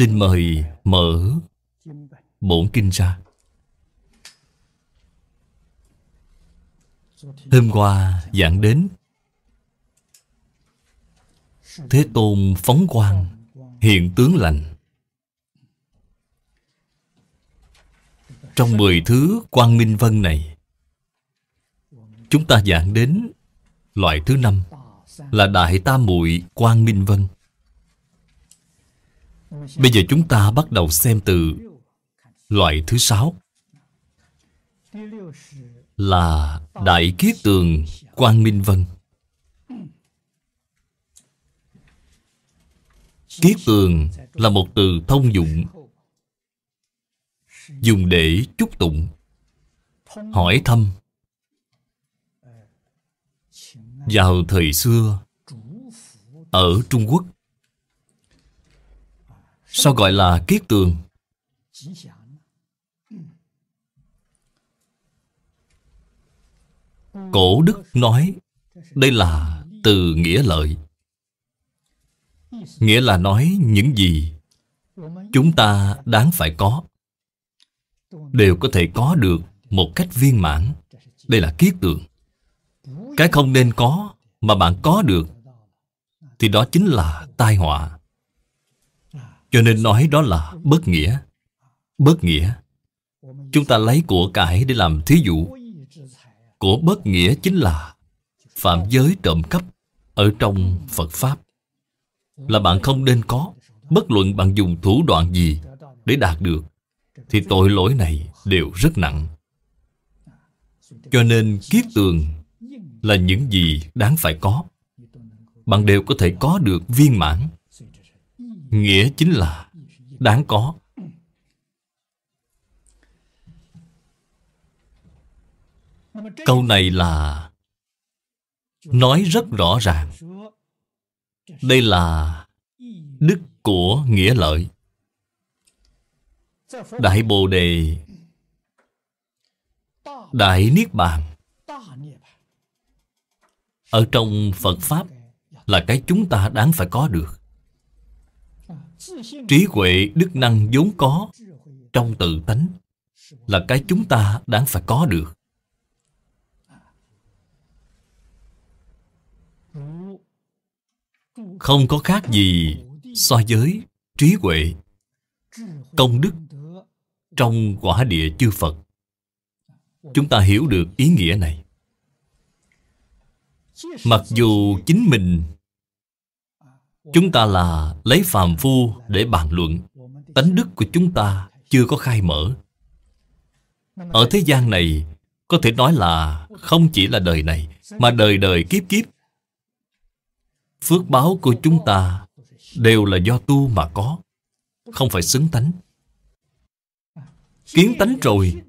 Xin mời mở bổn kinh ra Hôm qua giảng đến Thế Tôn phóng quang Hiện tướng lành Trong mười thứ quang minh vân này Chúng ta giảng đến Loại thứ năm Là Đại Tam Muội Quang Minh Vân Bây giờ chúng ta bắt đầu xem từ loại thứ sáu là Đại Kiết Tường Quang Minh Vân. Kiết tường là một từ thông dụng Dùng để chúc tụng Hỏi thăm Vào thời xưa Ở Trung Quốc Sao gọi là kiết tường? Cổ Đức nói Đây là từ nghĩa lợi Nghĩa là nói những gì Chúng ta đáng phải có Đều có thể có được một cách viên mãn Đây là kiết tượng Cái không nên có mà bạn có được Thì đó chính là tai họa cho nên nói đó là bất nghĩa Bất nghĩa Chúng ta lấy của cải để làm thí dụ Của bất nghĩa chính là Phạm giới trộm cắp Ở trong Phật Pháp Là bạn không nên có Bất luận bạn dùng thủ đoạn gì Để đạt được Thì tội lỗi này đều rất nặng Cho nên kiết tường Là những gì đáng phải có Bạn đều có thể có được viên mãn nghĩa chính là đáng có câu này là nói rất rõ ràng đây là đức của nghĩa lợi đại bồ đề đại niết bàn ở trong phật pháp là cái chúng ta đáng phải có được Trí huệ đức năng vốn có trong tự tánh là cái chúng ta đáng phải có được. Không có khác gì so với trí huệ, công đức trong quả địa chư Phật. Chúng ta hiểu được ý nghĩa này. Mặc dù chính mình Chúng ta là lấy phàm phu để bàn luận Tánh đức của chúng ta chưa có khai mở Ở thế gian này Có thể nói là không chỉ là đời này Mà đời đời kiếp kiếp Phước báo của chúng ta Đều là do tu mà có Không phải xứng tánh Kiến tánh rồi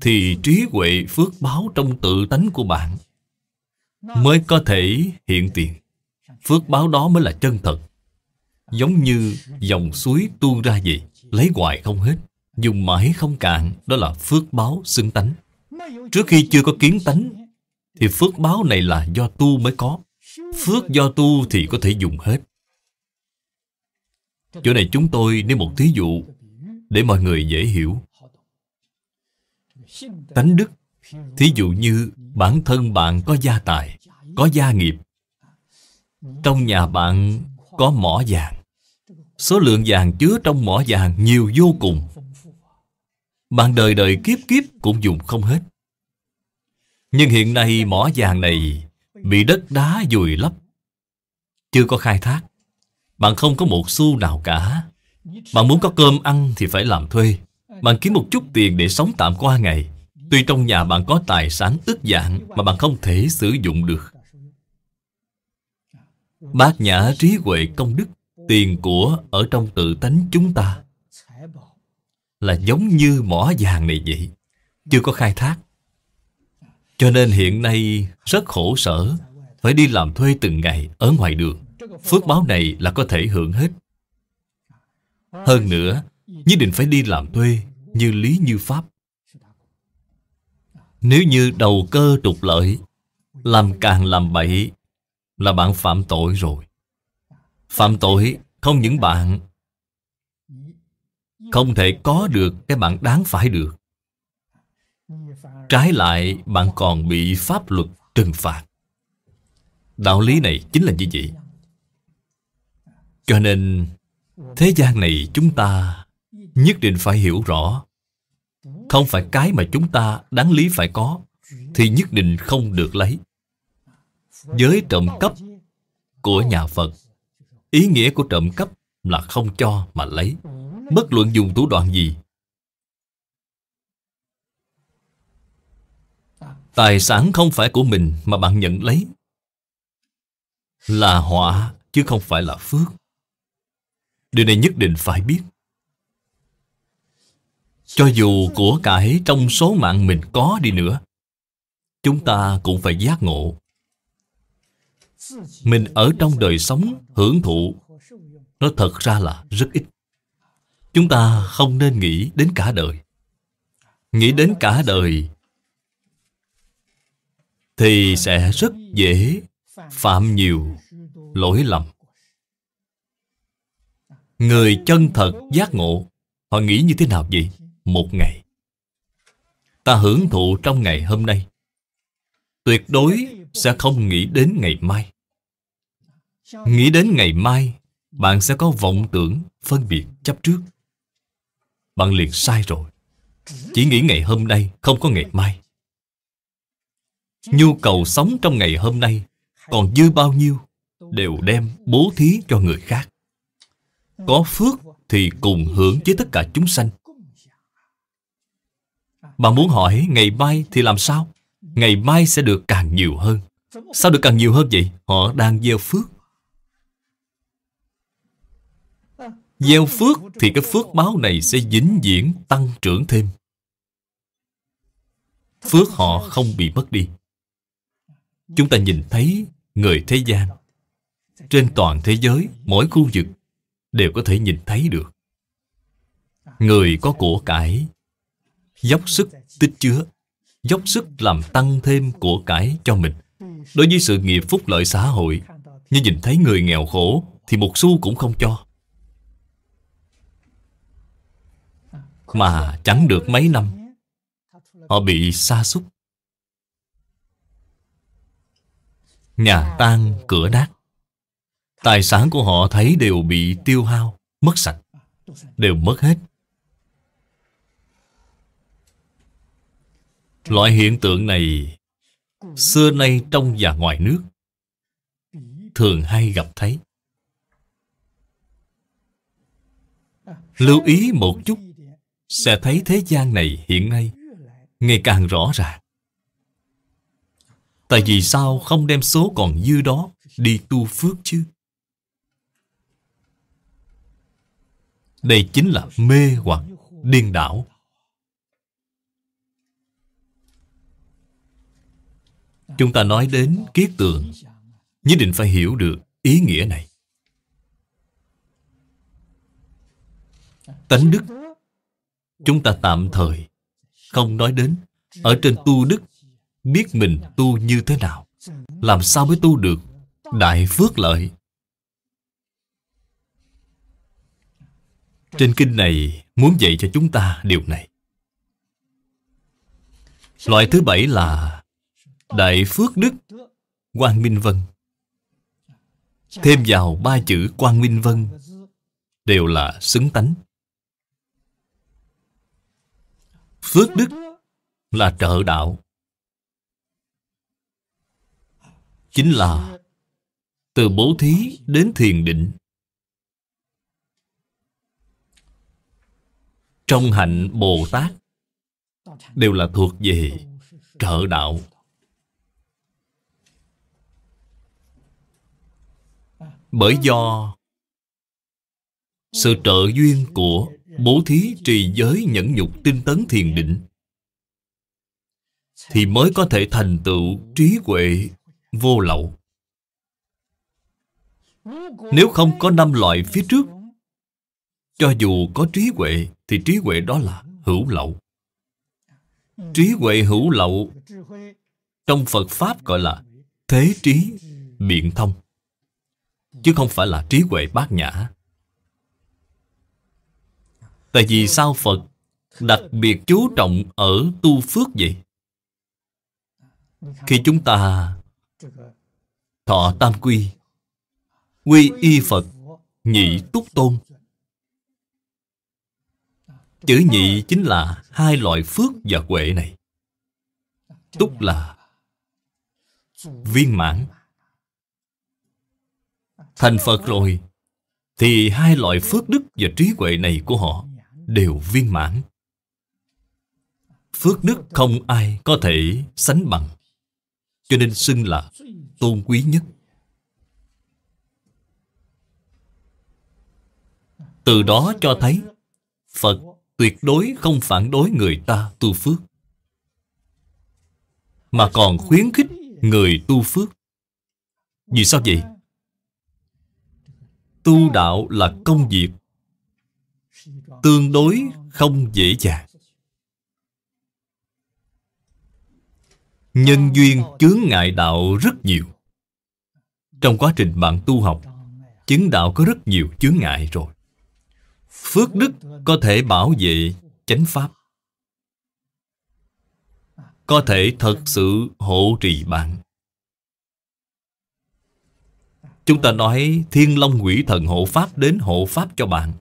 Thì trí huệ phước báo trong tự tánh của bạn Mới có thể hiện tiền phước báo đó mới là chân thật. Giống như dòng suối tuôn ra gì lấy hoài không hết, dùng mãi không cạn, đó là phước báo xưng tánh. Trước khi chưa có kiến tánh, thì phước báo này là do tu mới có. Phước do tu thì có thể dùng hết. Chỗ này chúng tôi nêu một thí dụ để mọi người dễ hiểu. Tánh đức, thí dụ như bản thân bạn có gia tài, có gia nghiệp, trong nhà bạn có mỏ vàng Số lượng vàng chứa trong mỏ vàng nhiều vô cùng Bạn đời đời kiếp kiếp cũng dùng không hết Nhưng hiện nay mỏ vàng này Bị đất đá vùi lấp Chưa có khai thác Bạn không có một xu nào cả Bạn muốn có cơm ăn thì phải làm thuê Bạn kiếm một chút tiền để sống tạm qua ngày Tuy trong nhà bạn có tài sản ức dạng Mà bạn không thể sử dụng được Bát nhã trí huệ công đức Tiền của ở trong tự tánh chúng ta Là giống như mỏ vàng này vậy Chưa có khai thác Cho nên hiện nay rất khổ sở Phải đi làm thuê từng ngày ở ngoài đường Phước báo này là có thể hưởng hết Hơn nữa Nhất định phải đi làm thuê Như lý như pháp Nếu như đầu cơ trục lợi Làm càng làm bậy là bạn phạm tội rồi. Phạm tội không những bạn không thể có được cái bạn đáng phải được. Trái lại, bạn còn bị pháp luật trừng phạt. Đạo lý này chính là như vậy. Cho nên, thế gian này chúng ta nhất định phải hiểu rõ. Không phải cái mà chúng ta đáng lý phải có, thì nhất định không được lấy. Giới trộm cắp của nhà Phật Ý nghĩa của trộm cắp là không cho mà lấy Bất luận dùng thủ đoạn gì Tài sản không phải của mình mà bạn nhận lấy Là họa chứ không phải là phước Điều này nhất định phải biết Cho dù của cải trong số mạng mình có đi nữa Chúng ta cũng phải giác ngộ mình ở trong đời sống hưởng thụ nó thật ra là rất ít chúng ta không nên nghĩ đến cả đời nghĩ đến cả đời thì sẽ rất dễ phạm nhiều lỗi lầm người chân thật giác ngộ họ nghĩ như thế nào vậy một ngày ta hưởng thụ trong ngày hôm nay tuyệt đối sẽ không nghĩ đến ngày mai Nghĩ đến ngày mai Bạn sẽ có vọng tưởng Phân biệt chấp trước Bạn liền sai rồi Chỉ nghĩ ngày hôm nay không có ngày mai Nhu cầu sống trong ngày hôm nay Còn dư bao nhiêu Đều đem bố thí cho người khác Có phước thì cùng hưởng với tất cả chúng sanh Bạn muốn hỏi ngày mai thì làm sao? Ngày mai sẽ được càng nhiều hơn Sao được càng nhiều hơn vậy? Họ đang gieo phước Gieo phước thì cái phước báo này sẽ dính diễn tăng trưởng thêm. Phước họ không bị mất đi. Chúng ta nhìn thấy người thế gian trên toàn thế giới, mỗi khu vực đều có thể nhìn thấy được. Người có của cải dốc sức tích chứa, dốc sức làm tăng thêm của cải cho mình. Đối với sự nghiệp phúc lợi xã hội, như nhìn thấy người nghèo khổ thì một xu cũng không cho. mà chẳng được mấy năm họ bị sa sút nhà tan cửa nát tài sản của họ thấy đều bị tiêu hao mất sạch đều mất hết loại hiện tượng này xưa nay trong và ngoài nước thường hay gặp thấy lưu ý một chút sẽ thấy thế gian này hiện nay ngày càng rõ ràng. Tại vì sao không đem số còn dư đó đi tu phước chứ? Đây chính là mê hoặc điên đảo. Chúng ta nói đến kiết tượng, nhất định phải hiểu được ý nghĩa này. Tánh đức Chúng ta tạm thời không nói đến ở trên tu đức biết mình tu như thế nào làm sao mới tu được đại phước lợi trên kinh này muốn dạy cho chúng ta điều này loại thứ bảy là đại phước đức quang minh vân thêm vào ba chữ quang minh vân đều là xứng tánh Phước đức là trợ đạo. Chính là từ bố thí đến thiền định. Trong hạnh Bồ Tát đều là thuộc về trợ đạo. Bởi do sự trợ duyên của bố thí trì giới nhẫn nhục tinh tấn thiền định thì mới có thể thành tựu trí huệ vô lậu nếu không có năm loại phía trước cho dù có trí huệ thì trí huệ đó là hữu lậu trí huệ hữu lậu trong phật pháp gọi là thế trí biện thông chứ không phải là trí huệ bát nhã Tại vì sao Phật đặc biệt chú trọng ở tu phước vậy? Khi chúng ta thọ tam quy, quy y Phật, nhị túc tôn, Chữ nhị chính là hai loại phước và huệ này. Túc là viên mãn. Thành Phật rồi, thì hai loại phước đức và trí huệ này của họ đều viên mãn. Phước đức không ai có thể sánh bằng. Cho nên xưng là tôn quý nhất. Từ đó cho thấy Phật tuyệt đối không phản đối người ta tu phước Mà còn khuyến khích người tu phước Vì sao vậy? Tu đạo là công việc tương đối không dễ dàng nhân duyên chướng ngại đạo rất nhiều trong quá trình bạn tu học chứng đạo có rất nhiều chướng ngại rồi phước đức có thể bảo vệ chánh pháp có thể thật sự hộ trì bạn chúng ta nói thiên long quỷ thần hộ pháp đến hộ pháp cho bạn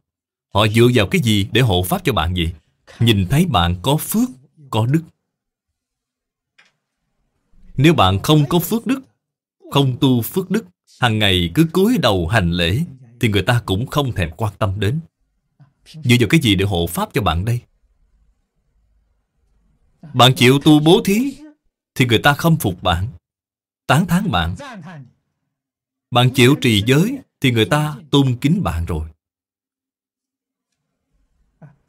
Họ dựa vào cái gì để hộ pháp cho bạn vậy? Nhìn thấy bạn có phước, có đức. Nếu bạn không có phước đức, không tu phước đức, hàng ngày cứ cúi đầu hành lễ, thì người ta cũng không thèm quan tâm đến. Dựa vào cái gì để hộ pháp cho bạn đây? Bạn chịu tu bố thí, thì người ta không phục bạn, tán thán bạn. Bạn chịu trì giới, thì người ta tôn kính bạn rồi.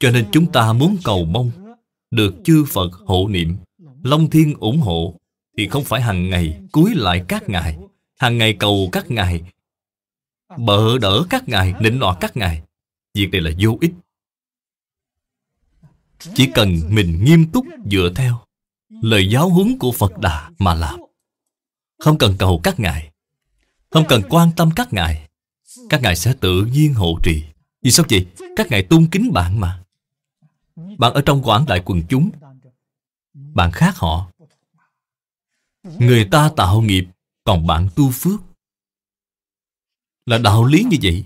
Cho nên chúng ta muốn cầu mong Được chư Phật hộ niệm Long Thiên ủng hộ Thì không phải hàng ngày cúi lại các ngài Hàng ngày cầu các ngài Bợ đỡ các ngài Nịnh nọt các ngài Việc này là vô ích Chỉ cần mình nghiêm túc dựa theo Lời giáo huấn của Phật Đà mà làm Không cần cầu các ngài Không cần quan tâm các ngài Các ngài sẽ tự nhiên hộ trì Vì sao vậy? Các ngài tôn kính bạn mà bạn ở trong quảng đại quần chúng Bạn khác họ Người ta tạo nghiệp Còn bạn tu phước Là đạo lý như vậy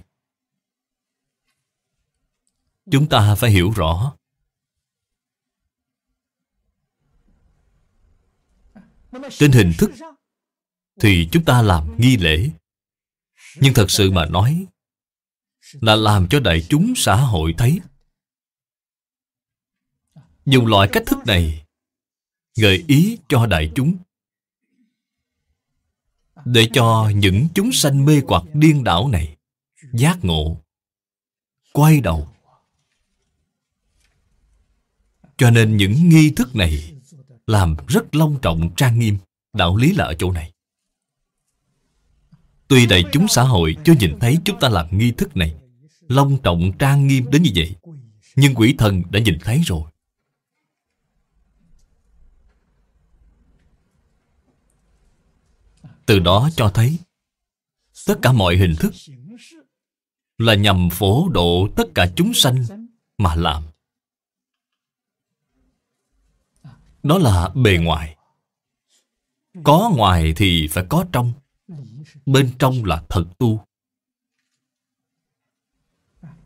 Chúng ta phải hiểu rõ Trên hình thức Thì chúng ta làm nghi lễ Nhưng thật sự mà nói Là làm cho đại chúng xã hội thấy dùng loại cách thức này gợi ý cho đại chúng để cho những chúng sanh mê hoặc điên đảo này giác ngộ quay đầu cho nên những nghi thức này làm rất long trọng trang nghiêm đạo lý là ở chỗ này tuy đại chúng xã hội chưa nhìn thấy chúng ta làm nghi thức này long trọng trang nghiêm đến như vậy nhưng quỷ thần đã nhìn thấy rồi Từ đó cho thấy Tất cả mọi hình thức Là nhằm phổ độ tất cả chúng sanh Mà làm Đó là bề ngoài Có ngoài thì phải có trong Bên trong là thật tu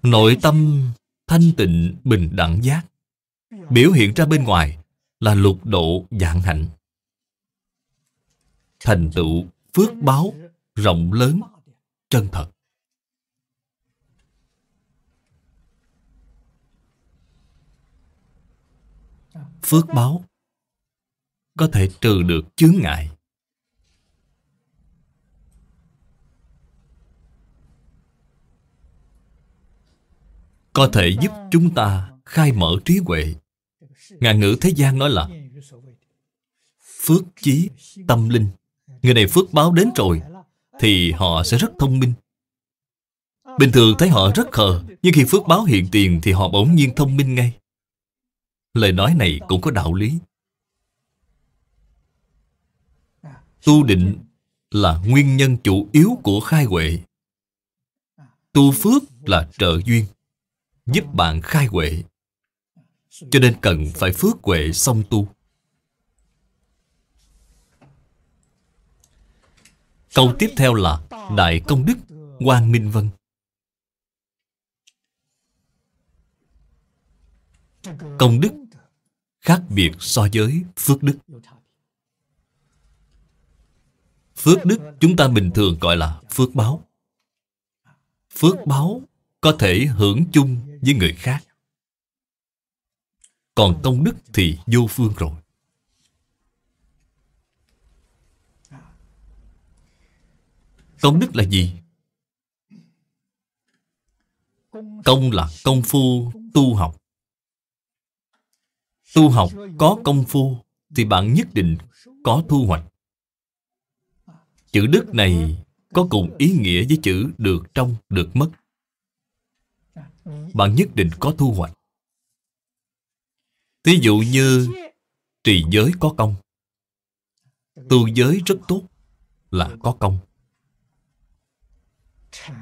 Nội tâm thanh tịnh bình đẳng giác Biểu hiện ra bên ngoài là lục độ dạng hạnh thành tựu phước báo rộng lớn chân thật phước báo có thể trừ được chướng ngại có thể giúp chúng ta khai mở trí huệ ngạn ngữ thế gian nói là phước chí tâm linh người này phước báo đến rồi thì họ sẽ rất thông minh. Bình thường thấy họ rất khờ, nhưng khi phước báo hiện tiền thì họ bỗng nhiên thông minh ngay. Lời nói này cũng có đạo lý. Tu định là nguyên nhân chủ yếu của khai huệ. Tu phước là trợ duyên, giúp bạn khai huệ. Cho nên cần phải phước huệ xong tu. Câu tiếp theo là Đại Công Đức Quang Minh Vân Công đức khác biệt so với phước đức. Phước đức chúng ta bình thường gọi là phước báo. Phước báo có thể hưởng chung với người khác. Còn công đức thì vô phương rồi. Công đức là gì? Công là công phu tu học Tu học có công phu Thì bạn nhất định có thu hoạch Chữ đức này có cùng ý nghĩa với chữ được trong, được mất Bạn nhất định có thu hoạch Thí dụ như trì giới có công Tu giới rất tốt là có công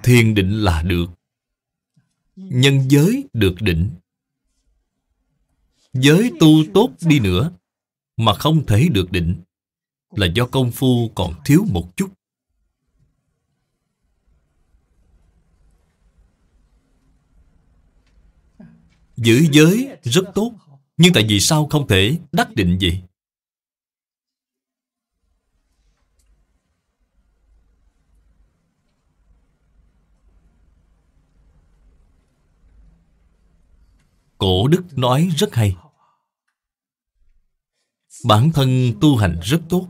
Thiền định là được Nhân giới được định Giới tu tốt đi nữa Mà không thể được định Là do công phu còn thiếu một chút Giữ giới rất tốt Nhưng tại vì sao không thể đắc định gì Cổ Đức nói rất hay Bản thân tu hành rất tốt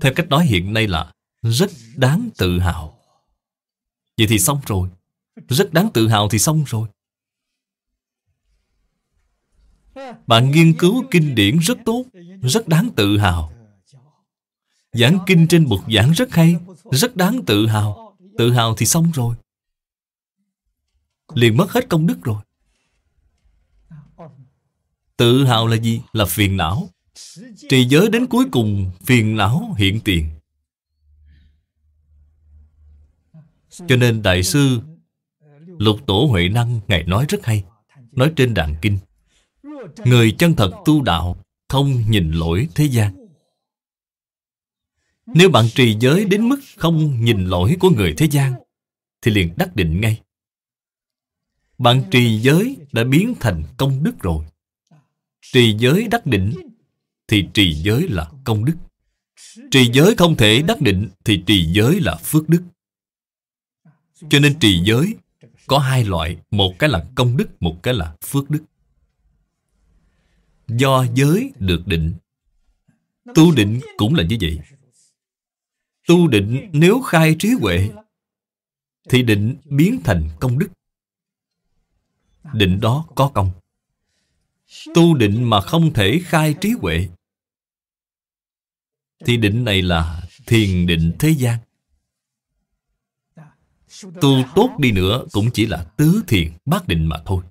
Theo cách nói hiện nay là Rất đáng tự hào Vậy thì xong rồi Rất đáng tự hào thì xong rồi Bạn nghiên cứu kinh điển rất tốt Rất đáng tự hào Giảng kinh trên bục giảng rất hay Rất đáng tự hào Tự hào thì xong rồi Liền mất hết công đức rồi Tự hào là gì? Là phiền não Trì giới đến cuối cùng Phiền não hiện tiền Cho nên Đại sư Lục Tổ Huệ Năng Ngài nói rất hay Nói trên đàn kinh Người chân thật tu đạo Không nhìn lỗi thế gian Nếu bạn trì giới đến mức không nhìn lỗi của người thế gian Thì liền đắc định ngay Bạn trì giới đã biến thành công đức rồi Trì giới đắc định Thì trì giới là công đức Trì giới không thể đắc định Thì trì giới là phước đức Cho nên trì giới Có hai loại Một cái là công đức Một cái là phước đức Do giới được định Tu định cũng là như vậy Tu định nếu khai trí huệ Thì định biến thành công đức Định đó có công Tu định mà không thể khai trí huệ Thì định này là thiền định thế gian Tu tốt đi nữa cũng chỉ là tứ thiền bát định mà thôi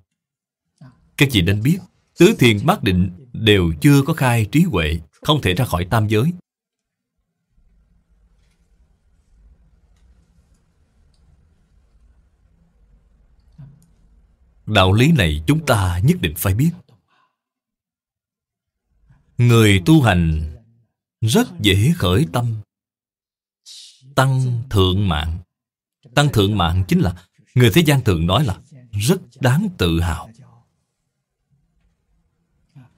Các vị nên biết Tứ thiền bát định đều chưa có khai trí huệ Không thể ra khỏi tam giới Đạo lý này chúng ta nhất định phải biết Người tu hành rất dễ khởi tâm tăng thượng mạng. Tăng thượng mạng chính là người thế gian thường nói là rất đáng tự hào.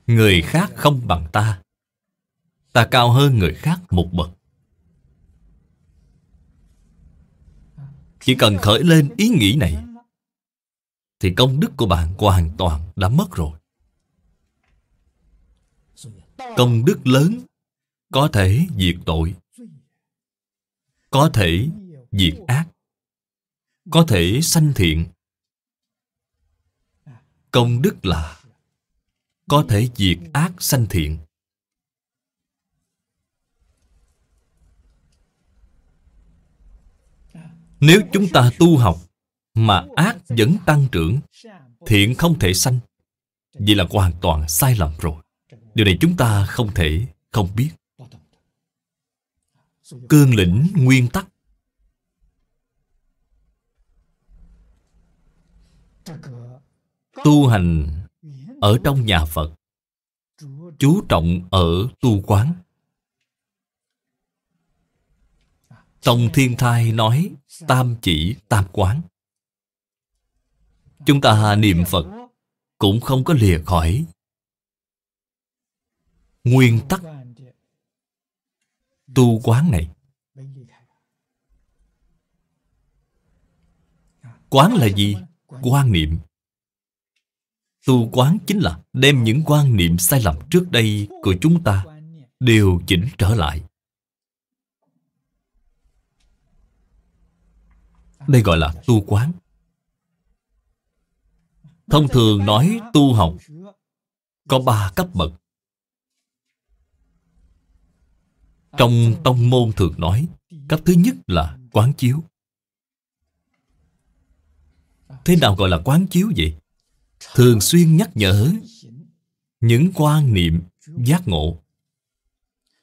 Người khác không bằng ta. Ta cao hơn người khác một bậc. Chỉ cần khởi lên ý nghĩ này thì công đức của bạn hoàn toàn đã mất rồi công đức lớn có thể diệt tội có thể diệt ác có thể sanh thiện công đức là có thể diệt ác sanh thiện nếu chúng ta tu học mà ác vẫn tăng trưởng thiện không thể sanh vậy là hoàn toàn sai lầm rồi Điều này chúng ta không thể không biết Cương lĩnh nguyên tắc Tu hành ở trong nhà Phật Chú trọng ở tu quán Tông Thiên Thai nói Tam chỉ tam quán Chúng ta niệm Phật Cũng không có lìa khỏi nguyên tắc tu quán này quán là gì quan niệm tu quán chính là đem những quan niệm sai lầm trước đây của chúng ta đều chỉnh trở lại đây gọi là tu quán thông thường nói tu học có ba cấp bậc Trong tông môn thường nói Cấp thứ nhất là quán chiếu Thế nào gọi là quán chiếu vậy? Thường xuyên nhắc nhở Những quan niệm giác ngộ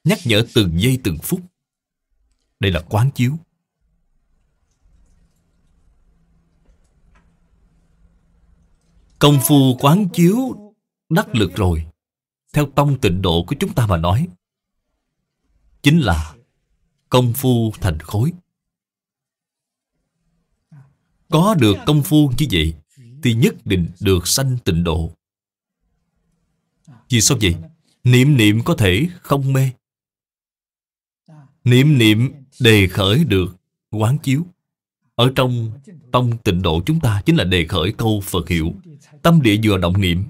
Nhắc nhở từng giây từng phút Đây là quán chiếu Công phu quán chiếu đắc lực rồi Theo tông tịnh độ của chúng ta mà nói chính là công phu thành khối có được công phu như vậy thì nhất định được sanh tịnh độ vì sao vậy niệm niệm có thể không mê niệm niệm đề khởi được quán chiếu ở trong tông tịnh độ chúng ta chính là đề khởi câu phật hiệu tâm địa vừa động niệm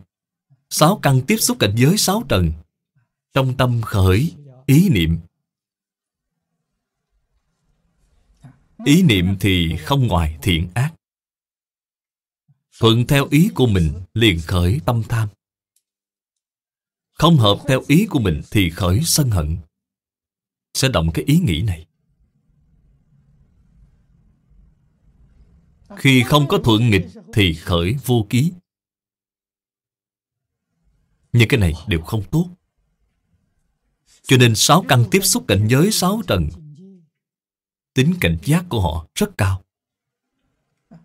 sáu căn tiếp xúc cảnh giới sáu trần trong tâm khởi ý niệm Ý niệm thì không ngoài thiện ác Thuận theo ý của mình liền khởi tâm tham Không hợp theo ý của mình thì khởi sân hận Sẽ động cái ý nghĩ này Khi không có thuận nghịch thì khởi vô ký Những cái này đều không tốt Cho nên sáu căn tiếp xúc cảnh giới sáu trần Tính cảnh giác của họ rất cao.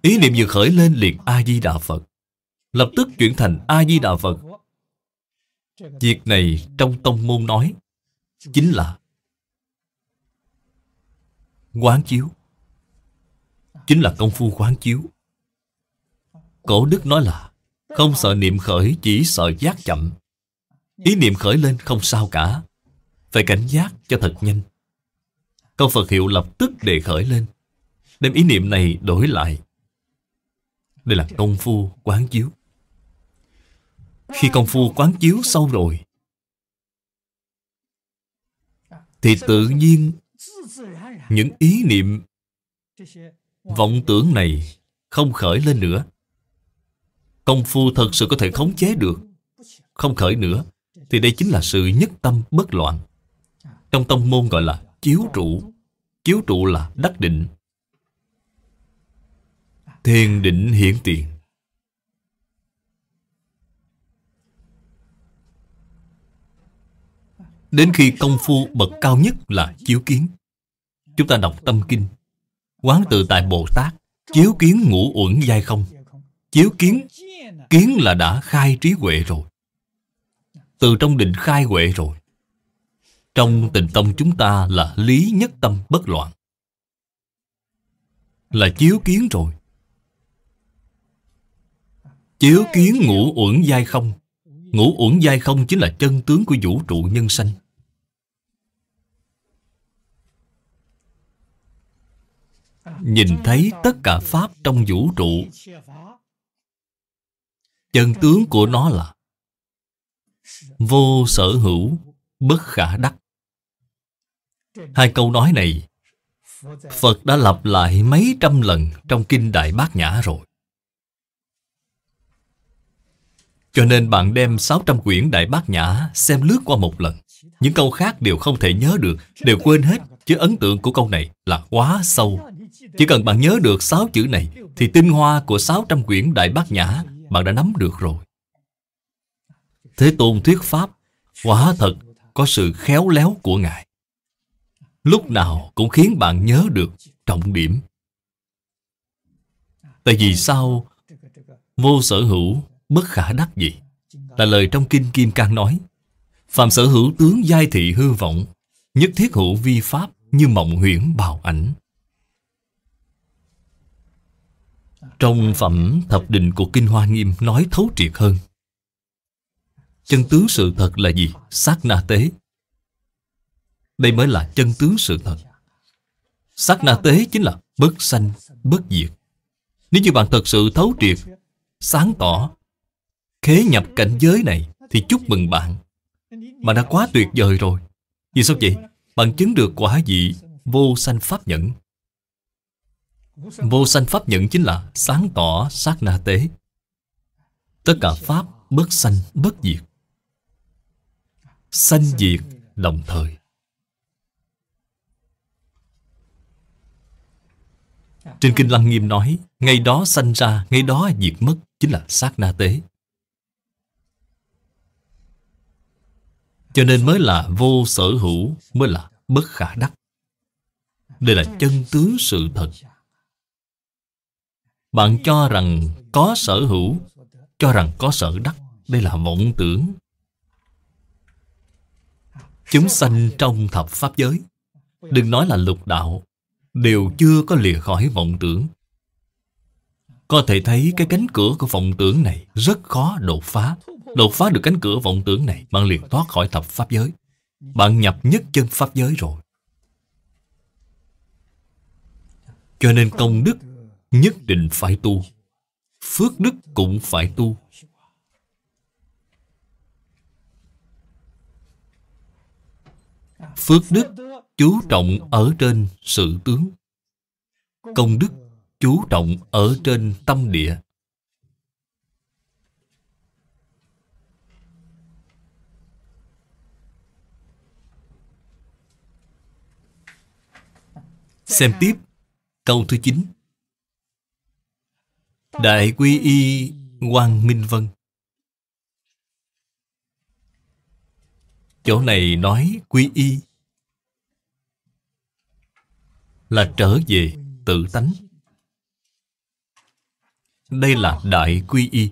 Ý niệm vừa khởi lên liền A-di-đà Phật. Lập tức chuyển thành A-di-đà Phật. Việc này trong tông môn nói chính là quán chiếu. Chính là công phu quán chiếu. Cổ đức nói là không sợ niệm khởi chỉ sợ giác chậm. Ý niệm khởi lên không sao cả. Phải cảnh giác cho thật nhanh. Câu Phật hiệu lập tức đề khởi lên Đem ý niệm này đổi lại Đây là công phu quán chiếu Khi công phu quán chiếu sâu rồi Thì tự nhiên Những ý niệm Vọng tưởng này Không khởi lên nữa Công phu thật sự có thể khống chế được Không khởi nữa Thì đây chính là sự nhất tâm bất loạn Trong tông môn gọi là chiếu trụ chiếu trụ là đắc định thiền định hiển tiền đến khi công phu bậc cao nhất là chiếu kiến chúng ta đọc tâm kinh quán tự tại bồ tát chiếu kiến ngũ uẩn giai không chiếu kiến kiến là đã khai trí huệ rồi từ trong định khai huệ rồi trong tình tông chúng ta là lý nhất tâm bất loạn Là chiếu kiến rồi Chiếu kiến ngũ uẩn dai không Ngũ uẩn dai không chính là chân tướng của vũ trụ nhân sanh Nhìn thấy tất cả Pháp trong vũ trụ Chân tướng của nó là Vô sở hữu, bất khả đắc Hai câu nói này Phật đã lặp lại mấy trăm lần trong Kinh Đại Bát Nhã rồi. Cho nên bạn đem 600 quyển Đại Bát Nhã xem lướt qua một lần. Những câu khác đều không thể nhớ được, đều quên hết, chứ ấn tượng của câu này là quá sâu. Chỉ cần bạn nhớ được 6 chữ này, thì tinh hoa của 600 quyển Đại Bát Nhã bạn đã nắm được rồi. Thế Tôn thuyết Pháp, quả thật có sự khéo léo của Ngài lúc nào cũng khiến bạn nhớ được trọng điểm tại vì sao vô sở hữu bất khả đắc gì là lời trong kinh kim cang nói phạm sở hữu tướng giai thị hư vọng nhất thiết hữu vi pháp như mộng huyễn bào ảnh trong phẩm thập định của kinh hoa nghiêm nói thấu triệt hơn chân tướng sự thật là gì sát na tế đây mới là chân tướng sự thật Sát na tế chính là bất sanh, bất diệt Nếu như bạn thật sự thấu triệt Sáng tỏ Khế nhập cảnh giới này Thì chúc mừng bạn Mà đã quá tuyệt vời rồi Vì sao vậy? Bạn chứng được quả vị Vô sanh pháp nhẫn Vô sanh pháp nhẫn chính là Sáng tỏ sát na tế Tất cả pháp bất sanh, bất diệt Sanh diệt đồng thời Trên Kinh Lăng Nghiêm nói, ngày đó sanh ra, ngày đó diệt mất, chính là sát na tế. Cho nên mới là vô sở hữu, mới là bất khả đắc. Đây là chân tướng sự thật. Bạn cho rằng có sở hữu, cho rằng có sở đắc, đây là vọng tưởng. Chúng sanh trong thập pháp giới. Đừng nói là lục đạo, đều chưa có lìa khỏi vọng tưởng. Có thể thấy cái cánh cửa của vọng tưởng này rất khó đột phá. Đột phá được cánh cửa vọng tưởng này, bạn liền thoát khỏi thập pháp giới. Bạn nhập nhất chân pháp giới rồi. Cho nên công đức nhất định phải tu. Phước đức cũng phải tu. Phước đức chú trọng ở trên sự tướng công đức chú trọng ở trên tâm địa Xem tiếp câu thứ chín Đại quy y Quang Minh Vân Chỗ này nói quy y là trở về tự tánh. Đây là đại quy y.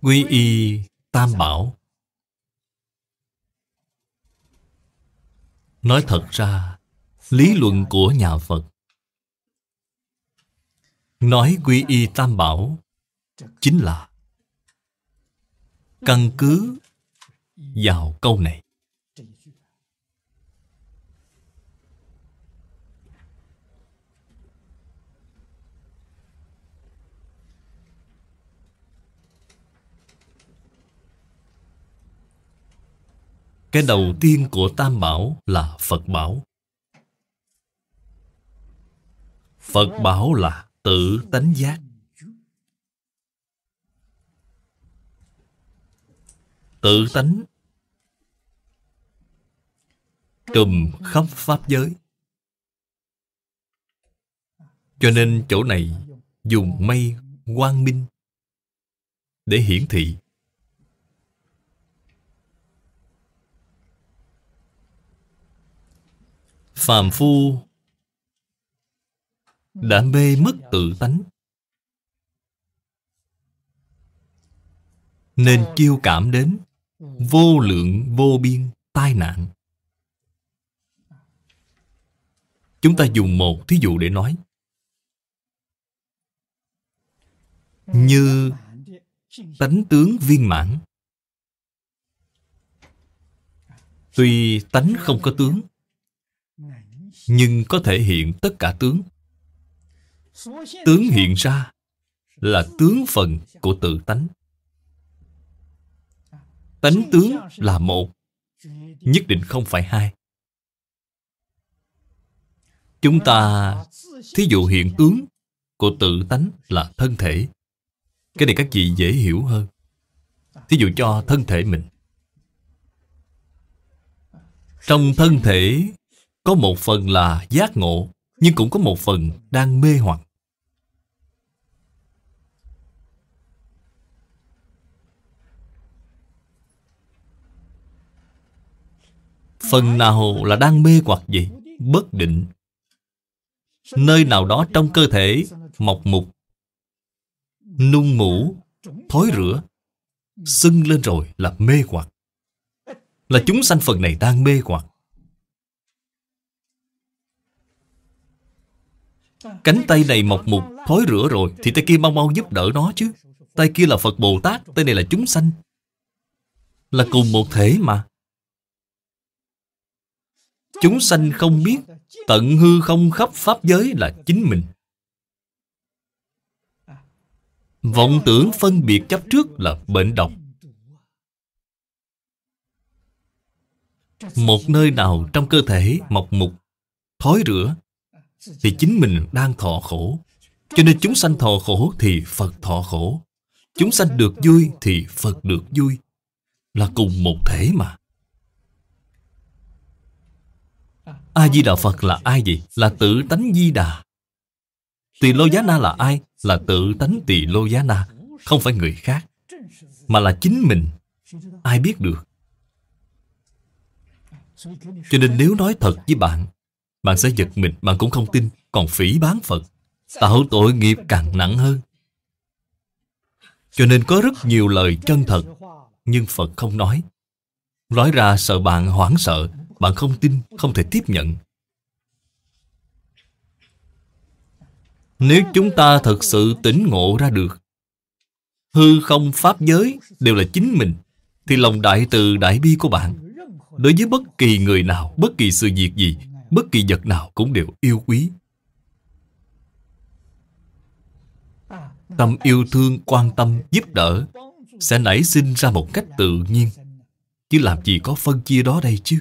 Quy y tam bảo Nói thật ra Lý luận của nhà Phật Nói quy y tam bảo Chính là căn cứ vào câu này cái đầu tiên của tam bảo là phật bảo phật bảo là tự tánh giác tự tánh trùm khắp pháp giới cho nên chỗ này dùng mây quang minh để hiển thị phàm phu đã mê mất tự tánh nên chiêu cảm đến vô lượng vô biên tai nạn chúng ta dùng một thí dụ để nói như tánh tướng viên mãn tuy tánh không có tướng nhưng có thể hiện tất cả tướng tướng hiện ra là tướng phần của tự tánh tánh tướng là một nhất định không phải hai chúng ta thí dụ hiện tướng của tự tánh là thân thể cái này các vị dễ hiểu hơn thí dụ cho thân thể mình trong thân thể có một phần là giác ngộ nhưng cũng có một phần đang mê hoặc Phần nào là đang mê hoặc gì Bất định Nơi nào đó trong cơ thể Mọc mục Nung mũ Thối rửa Sưng lên rồi là mê hoặc Là chúng sanh phần này đang mê hoặc Cánh tay này mọc mục Thối rửa rồi Thì tay kia mau mau giúp đỡ nó chứ Tay kia là Phật Bồ Tát Tay này là chúng sanh Là cùng một thể mà Chúng sanh không biết Tận hư không khắp pháp giới là chính mình Vọng tưởng phân biệt chấp trước là bệnh độc Một nơi nào trong cơ thể mọc mục Thói rửa Thì chính mình đang thọ khổ Cho nên chúng sanh thọ khổ thì Phật thọ khổ Chúng sanh được vui thì Phật được vui Là cùng một thể mà A-di-đà Phật là ai vậy? Là tự tánh di đà. Tỳ Lô Giá Na là ai? Là tự tánh Tỳ Lô Giá Na, không phải người khác, mà là chính mình. Ai biết được? Cho nên nếu nói thật với bạn, bạn sẽ giật mình, bạn cũng không tin, còn phỉ bán Phật, tạo tội nghiệp càng nặng hơn. Cho nên có rất nhiều lời chân thật, nhưng Phật không nói. Nói ra sợ bạn hoảng sợ, bạn không tin, không thể tiếp nhận. Nếu chúng ta thật sự tỉnh ngộ ra được, hư không pháp giới đều là chính mình, thì lòng đại từ đại bi của bạn, đối với bất kỳ người nào, bất kỳ sự việc gì, bất kỳ vật nào cũng đều yêu quý. Tâm yêu thương, quan tâm, giúp đỡ sẽ nảy sinh ra một cách tự nhiên. Chứ làm gì có phân chia đó đây chứ?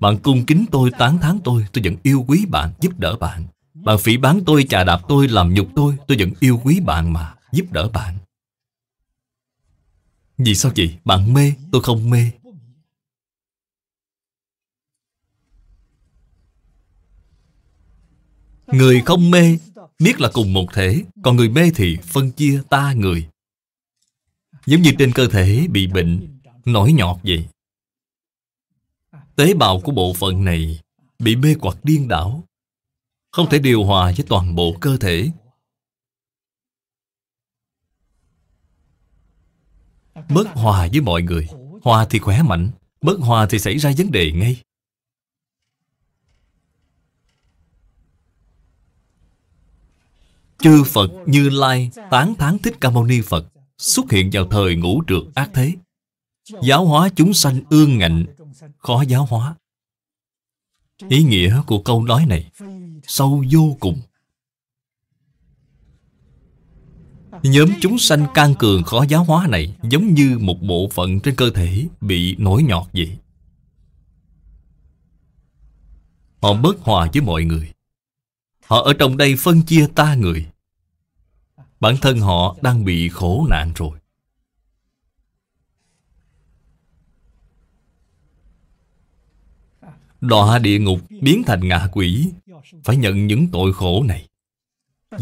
Bạn cung kính tôi, tán thán tôi Tôi vẫn yêu quý bạn, giúp đỡ bạn Bạn phỉ bán tôi, chà đạp tôi, làm nhục tôi Tôi vẫn yêu quý bạn mà, giúp đỡ bạn Vì sao vậy? Bạn mê, tôi không mê Người không mê biết là cùng một thể Còn người mê thì phân chia ta người Giống như trên cơ thể bị bệnh Nổi nhọt vậy Tế bào của bộ phận này bị mê hoặc điên đảo, không thể điều hòa với toàn bộ cơ thể. Bất hòa với mọi người, hòa thì khỏe mạnh, bất hòa thì xảy ra vấn đề ngay. Chư Phật Như Lai tán thán Thích Ca Mâu Ni Phật xuất hiện vào thời ngũ trượt ác thế. Giáo hóa chúng sanh ương ngạnh khó giáo hóa ý nghĩa của câu nói này sâu vô cùng Nhóm chúng sanh can cường khó giáo hóa này giống như một bộ phận trên cơ thể bị nổi nhọt vậy. Họ bất hòa với mọi người. Họ ở trong đây phân chia ta người. Bản thân họ đang bị khổ nạn rồi. đọa địa ngục biến thành ngạ quỷ phải nhận những tội khổ này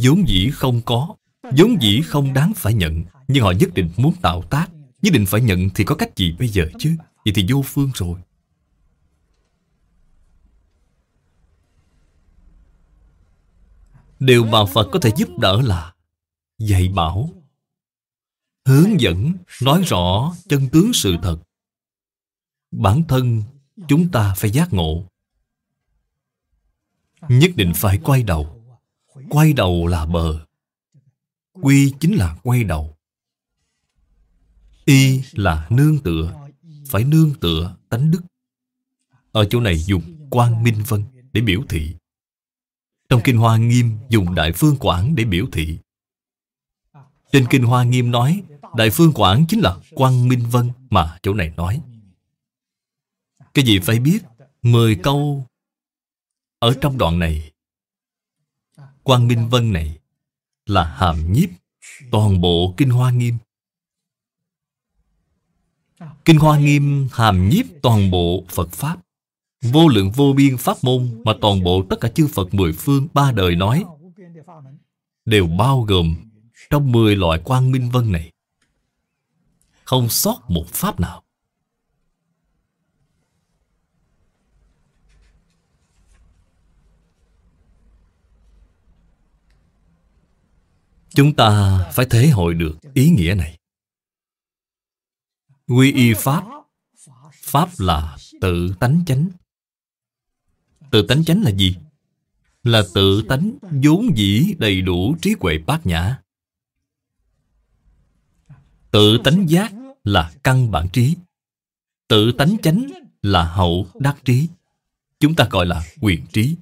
vốn dĩ không có vốn dĩ không đáng phải nhận nhưng họ nhất định muốn tạo tác nhất định phải nhận thì có cách gì bây giờ chứ vậy thì vô phương rồi điều mà phật có thể giúp đỡ là dạy bảo hướng dẫn nói rõ chân tướng sự thật bản thân chúng ta phải giác ngộ nhất định phải quay đầu quay đầu là bờ quy chính là quay đầu y là nương tựa phải nương tựa tánh đức ở chỗ này dùng quang minh vân để biểu thị trong kinh hoa nghiêm dùng đại phương quảng để biểu thị trên kinh hoa nghiêm nói đại phương quảng chính là quang minh vân mà chỗ này nói cái gì phải biết mười câu Ở trong đoạn này Quang Minh Vân này Là hàm nhiếp Toàn bộ Kinh Hoa Nghiêm Kinh Hoa Nghiêm hàm nhiếp toàn bộ Phật Pháp Vô lượng vô biên pháp môn Mà toàn bộ tất cả chư Phật mười phương ba đời nói Đều bao gồm Trong mười loại quang minh vân này Không sót một pháp nào Chúng ta phải thể hội được ý nghĩa này. Quy y Pháp Pháp là tự tánh chánh. Tự tánh chánh là gì? Là tự tánh vốn dĩ đầy đủ trí huệ bát nhã. Tự tánh giác là căn bản trí. Tự tánh chánh là hậu đắc trí. Chúng ta gọi là quyền trí.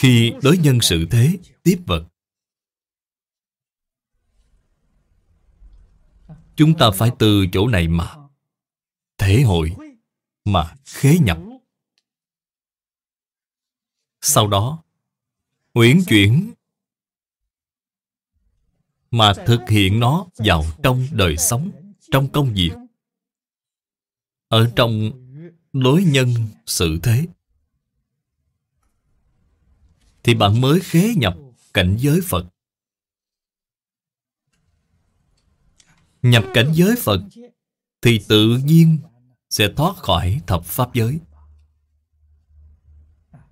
khi đối nhân xử thế tiếp vật chúng ta phải từ chỗ này mà thể hội mà khế nhập sau đó uyển chuyển mà thực hiện nó vào trong đời sống trong công việc ở trong lối nhân sự thế thì bạn mới khế nhập cảnh giới Phật. Nhập cảnh giới Phật thì tự nhiên sẽ thoát khỏi thập pháp giới.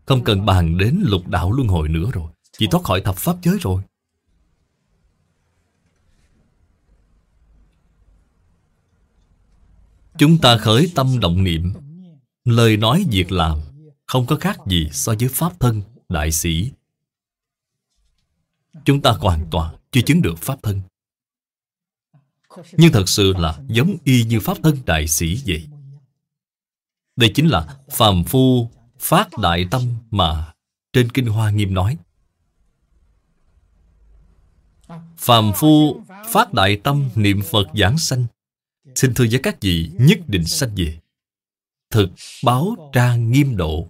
Không cần bàn đến lục đạo luân hồi nữa rồi, chỉ thoát khỏi thập pháp giới rồi. Chúng ta khởi tâm động niệm Lời nói việc làm Không có khác gì so với pháp thân đại sĩ Chúng ta hoàn toàn chưa chứng được Pháp thân Nhưng thật sự là giống y như Pháp thân đại sĩ vậy Đây chính là phàm phu phát đại tâm mà trên Kinh Hoa Nghiêm nói Phàm phu phát đại tâm niệm Phật giảng sanh Xin thưa với các vị nhất định sanh về Thực báo trang nghiêm độ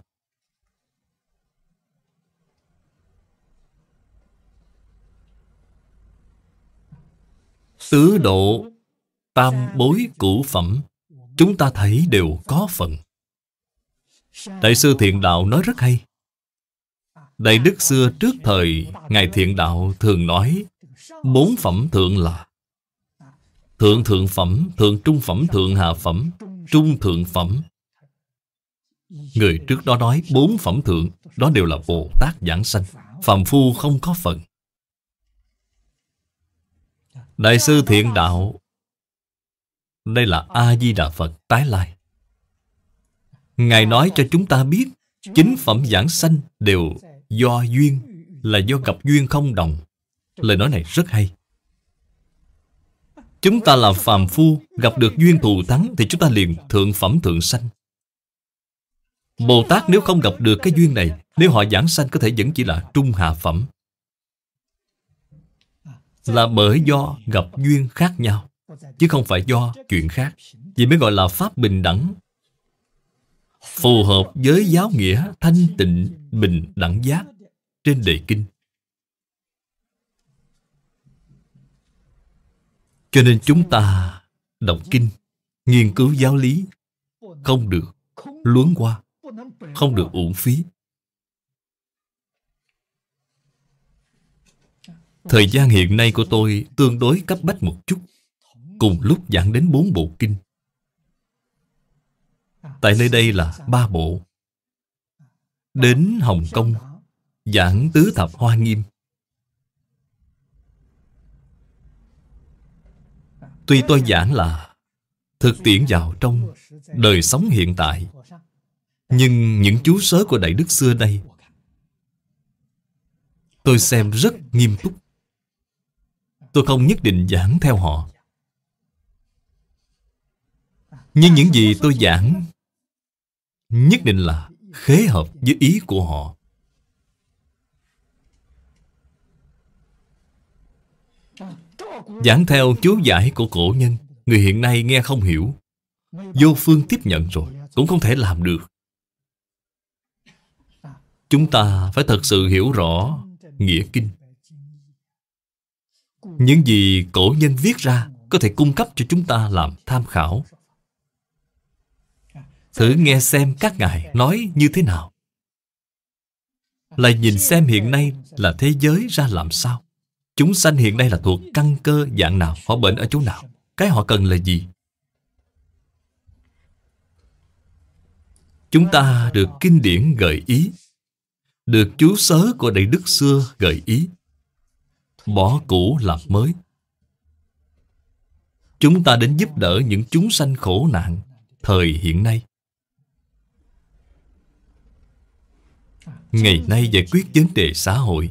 Tứ độ tam bối cũ phẩm Chúng ta thấy đều có phần Đại sư Thiện Đạo nói rất hay Đại đức xưa trước thời Ngài Thiện Đạo thường nói Bốn phẩm thượng là Thượng thượng phẩm, thượng trung phẩm, thượng hạ phẩm Trung thượng phẩm Người trước đó nói bốn phẩm thượng Đó đều là Bồ Tát giảng sanh Phạm phu không có phần Đại sư thiện đạo Đây là A-di-đà Phật tái lai Ngài nói cho chúng ta biết Chính phẩm giảng sanh đều do duyên Là do gặp duyên không đồng Lời nói này rất hay Chúng ta là phàm phu Gặp được duyên thù thắng Thì chúng ta liền thượng phẩm thượng sanh Bồ Tát nếu không gặp được cái duyên này Nếu họ giảng sanh có thể vẫn chỉ là trung hạ phẩm là bởi do gặp duyên khác nhau chứ không phải do chuyện khác vì mới gọi là pháp bình đẳng phù hợp với giáo nghĩa thanh tịnh bình đẳng giác trên đề kinh cho nên chúng ta đọc kinh nghiên cứu giáo lý không được luống qua không được uổng phí Thời gian hiện nay của tôi tương đối cấp bách một chút Cùng lúc giảng đến bốn bộ kinh Tại nơi đây là ba bộ Đến Hồng Kông Giảng Tứ Thập Hoa Nghiêm Tuy tôi giảng là Thực tiễn vào trong Đời sống hiện tại Nhưng những chú sớ của Đại Đức xưa đây Tôi xem rất nghiêm túc Tôi không nhất định giảng theo họ Nhưng những gì tôi giảng Nhất định là khế hợp với ý của họ Giảng theo chú giải của cổ nhân Người hiện nay nghe không hiểu Vô phương tiếp nhận rồi Cũng không thể làm được Chúng ta phải thật sự hiểu rõ Nghĩa Kinh những gì cổ nhân viết ra Có thể cung cấp cho chúng ta làm tham khảo Thử nghe xem các ngài nói như thế nào lại nhìn xem hiện nay là thế giới ra làm sao Chúng sanh hiện nay là thuộc căn cơ dạng nào Họ bệnh ở chỗ nào Cái họ cần là gì Chúng ta được kinh điển gợi ý Được chú sớ của Đại Đức xưa gợi ý bỏ cũ làm mới. Chúng ta đến giúp đỡ những chúng sanh khổ nạn thời hiện nay. Ngày nay giải quyết vấn đề xã hội,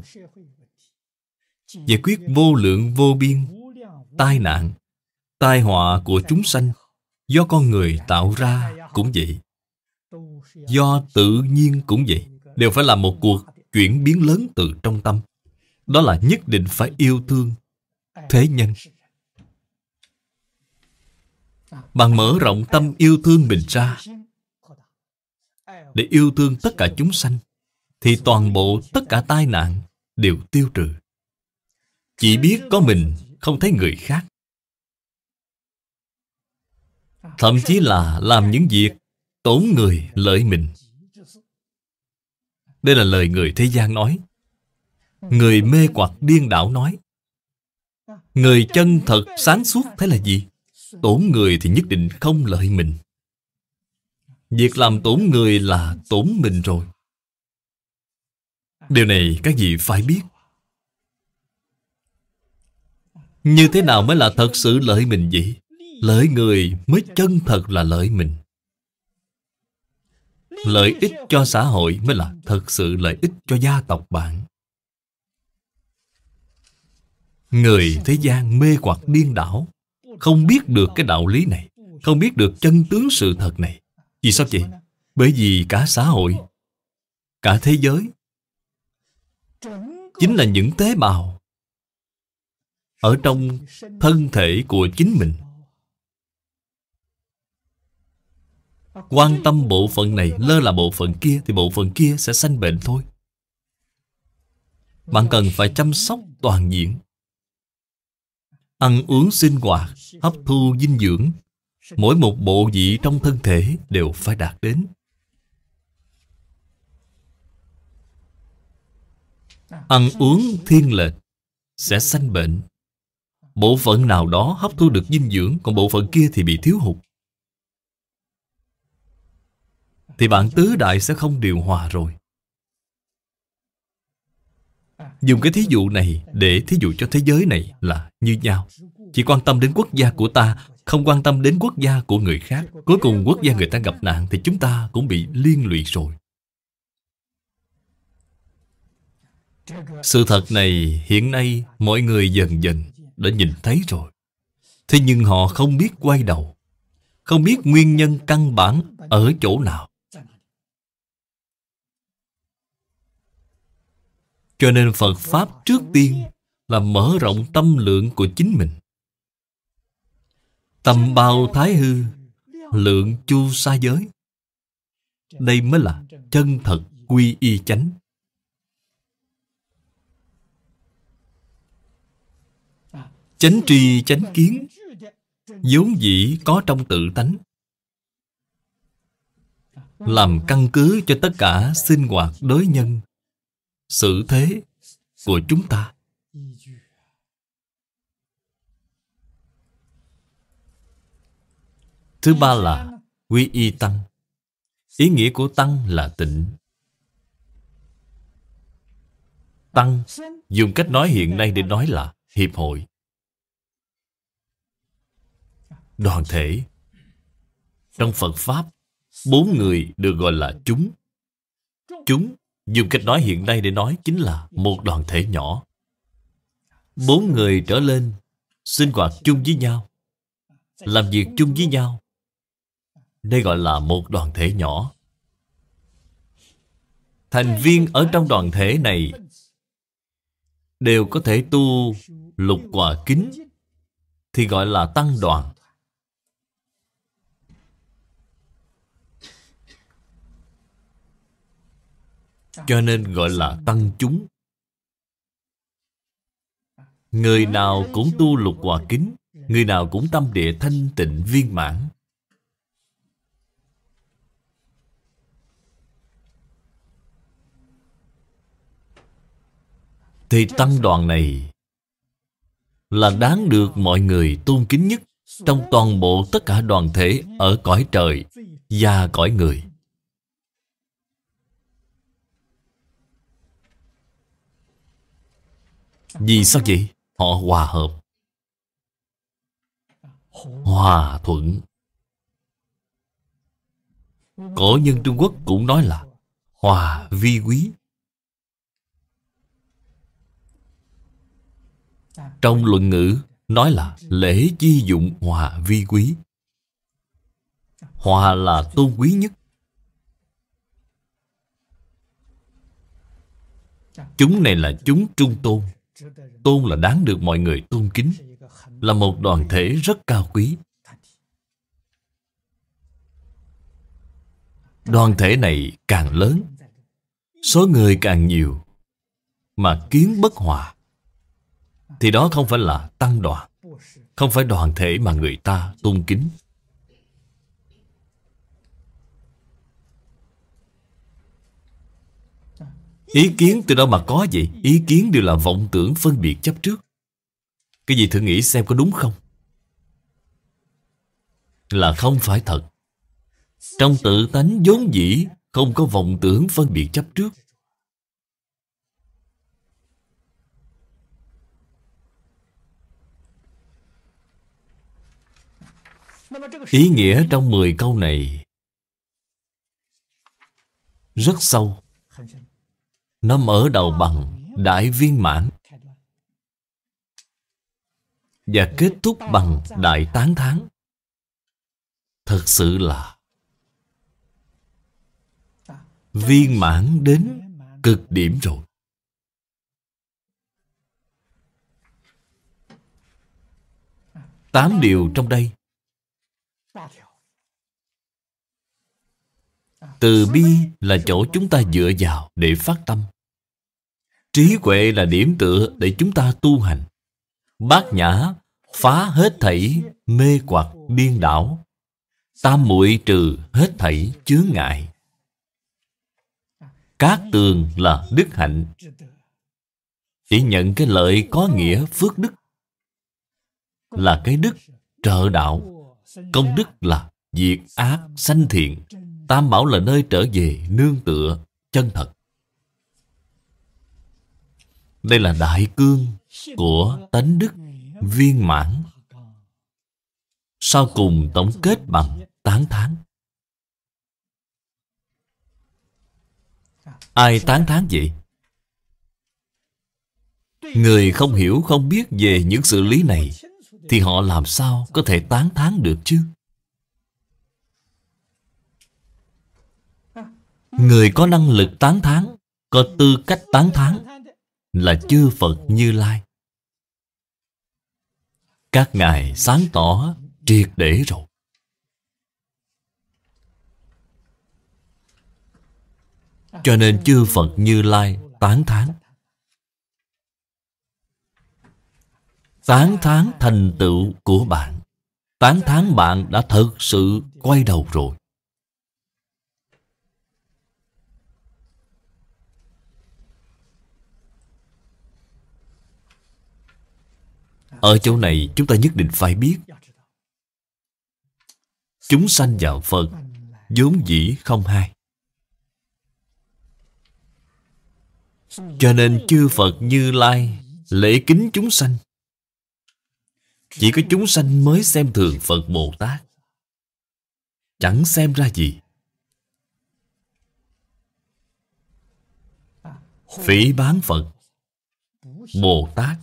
giải quyết vô lượng vô biên, tai nạn, tai họa của chúng sanh do con người tạo ra cũng vậy. Do tự nhiên cũng vậy, đều phải là một cuộc chuyển biến lớn từ trong tâm đó là nhất định phải yêu thương thế nhân bạn mở rộng tâm yêu thương mình ra để yêu thương tất cả chúng sanh thì toàn bộ tất cả tai nạn đều tiêu trừ chỉ biết có mình không thấy người khác thậm chí là làm những việc tốn người lợi mình đây là lời người thế gian nói Người mê hoặc điên đảo nói Người chân thật sáng suốt thế là gì? Tổn người thì nhất định không lợi mình Việc làm tổn người là tổn mình rồi Điều này các vị phải biết Như thế nào mới là thật sự lợi mình vậy? Lợi người mới chân thật là lợi mình Lợi ích cho xã hội mới là thật sự lợi ích cho gia tộc bạn Người thế gian mê hoặc điên đảo Không biết được cái đạo lý này Không biết được chân tướng sự thật này Vì sao vậy? Bởi vì cả xã hội Cả thế giới Chính là những tế bào Ở trong thân thể của chính mình Quan tâm bộ phận này Lơ là bộ phận kia Thì bộ phận kia sẽ sanh bệnh thôi Bạn cần phải chăm sóc toàn diện ăn uống sinh hoạt, hấp thu dinh dưỡng, mỗi một bộ vị trong thân thể đều phải đạt đến. Ăn uống thiên lệch sẽ sanh bệnh. Bộ phận nào đó hấp thu được dinh dưỡng, còn bộ phận kia thì bị thiếu hụt. Thì bạn tứ đại sẽ không điều hòa rồi dùng cái thí dụ này để thí dụ cho thế giới này là như nhau chỉ quan tâm đến quốc gia của ta không quan tâm đến quốc gia của người khác cuối cùng quốc gia người ta gặp nạn thì chúng ta cũng bị liên lụy rồi sự thật này hiện nay mọi người dần dần đã nhìn thấy rồi thế nhưng họ không biết quay đầu không biết nguyên nhân căn bản ở chỗ nào Cho nên Phật Pháp trước tiên là mở rộng tâm lượng của chính mình. Tâm bao thái hư, lượng chu xa giới. Đây mới là chân thật quy y chánh. Chánh tri chánh kiến vốn dĩ có trong tự tánh làm căn cứ cho tất cả sinh hoạt đối nhân sự thế của chúng ta thứ ba là quy y tăng ý nghĩa của tăng là tịnh tăng dùng cách nói hiện nay để nói là hiệp hội đoàn thể trong phật pháp bốn người được gọi là chúng chúng Dùng cách nói hiện nay để nói chính là một đoàn thể nhỏ. Bốn người trở lên sinh hoạt chung với nhau, làm việc chung với nhau. Đây gọi là một đoàn thể nhỏ. Thành viên ở trong đoàn thể này đều có thể tu lục quả kính thì gọi là tăng đoàn. cho nên gọi là tăng chúng người nào cũng tu lục hòa kính người nào cũng tâm địa thanh tịnh viên mãn thì tăng đoàn này là đáng được mọi người tôn kính nhất trong toàn bộ tất cả đoàn thể ở cõi trời và cõi người Vì sao vậy? Họ hòa hợp Hòa thuận Cổ nhân Trung Quốc cũng nói là Hòa vi quý Trong luận ngữ nói là lễ chi dụng hòa vi quý Hòa là tôn quý nhất Chúng này là chúng trung tôn tôn là đáng được mọi người tôn kính, là một đoàn thể rất cao quý. Đoàn thể này càng lớn, số người càng nhiều, mà kiến bất hòa, thì đó không phải là tăng đoàn, không phải đoàn thể mà người ta tôn kính. Ý kiến từ đâu mà có vậy? Ý kiến đều là vọng tưởng phân biệt chấp trước. Cái gì thử nghĩ xem có đúng không? Là không phải thật. Trong tự tánh vốn dĩ không có vọng tưởng phân biệt chấp trước. Ý nghĩa trong 10 câu này rất sâu. Nó mở đầu bằng đại viên mãn Và kết thúc bằng đại tán thán Thật sự là Viên mãn đến cực điểm rồi Tám điều trong đây Từ bi là chỗ chúng ta dựa vào để phát tâm Trí huệ là điểm tựa để chúng ta tu hành. Bát nhã phá hết thảy mê hoặc điên đảo. Tam muội trừ hết thảy chướng ngại. các tường là đức hạnh. Chỉ nhận cái lợi có nghĩa phước đức là cái đức trợ đạo. Công đức là diệt ác sanh thiện. Tam bảo là nơi trở về nương tựa chân thật. Đây là đại cương của tánh đức viên mãn. Sau cùng tổng kết bằng tán thán. Ai tán thán vậy? Người không hiểu không biết về những sự lý này Thì họ làm sao có thể tán thán được chứ Người có năng lực tán thán Có tư cách tán thán là chư Phật Như Lai. Các ngài sáng tỏ triệt để rồi. Cho nên chư Phật Như Lai tán thán. Tán thán thành tựu của bạn. Tán thán bạn đã thật sự quay đầu rồi. Ở chỗ này chúng ta nhất định phải biết Chúng sanh vào Phật vốn dĩ không hai Cho nên chư Phật như Lai Lễ kính chúng sanh Chỉ có chúng sanh mới xem thường Phật Bồ Tát Chẳng xem ra gì Phỉ bán Phật Bồ Tát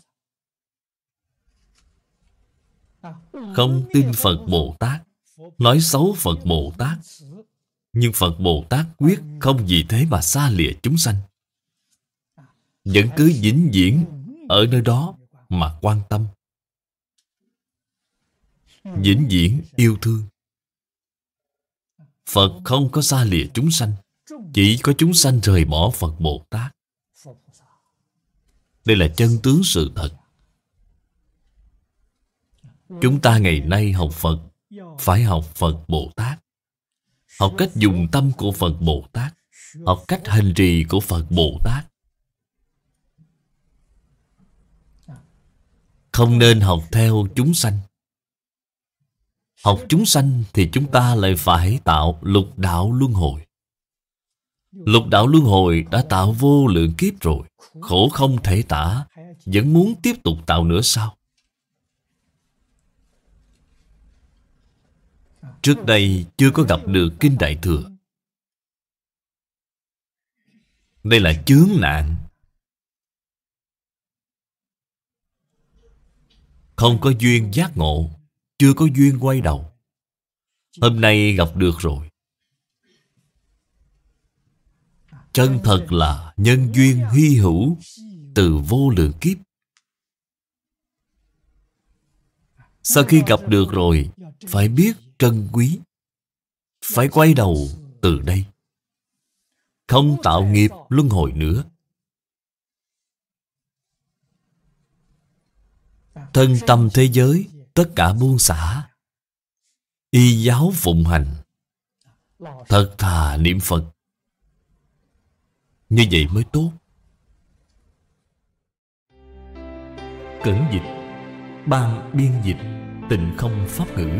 Không tin Phật Bồ Tát Nói xấu Phật Bồ Tát Nhưng Phật Bồ Tát quyết không vì thế mà xa lìa chúng sanh Vẫn cứ vĩnh viễn ở nơi đó mà quan tâm Vĩnh viễn yêu thương Phật không có xa lìa chúng sanh Chỉ có chúng sanh rời bỏ Phật Bồ Tát Đây là chân tướng sự thật Chúng ta ngày nay học Phật Phải học Phật Bồ Tát Học cách dùng tâm của Phật Bồ Tát Học cách hành trì của Phật Bồ Tát Không nên học theo chúng sanh Học chúng sanh thì chúng ta lại phải tạo lục đạo luân hồi Lục đạo luân hồi đã tạo vô lượng kiếp rồi Khổ không thể tả Vẫn muốn tiếp tục tạo nữa sao Trước đây chưa có gặp được Kinh Đại Thừa Đây là chướng nạn Không có duyên giác ngộ Chưa có duyên quay đầu Hôm nay gặp được rồi Chân thật là nhân duyên hy hữu Từ vô lượng kiếp Sau khi gặp được rồi Phải biết trân quý phải quay đầu từ đây không tạo nghiệp luân hồi nữa thân tâm thế giới tất cả buông xả y giáo phụng hành thật thà niệm phật như vậy mới tốt cẩn dịch ban biên dịch tịnh không pháp ngữ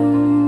you.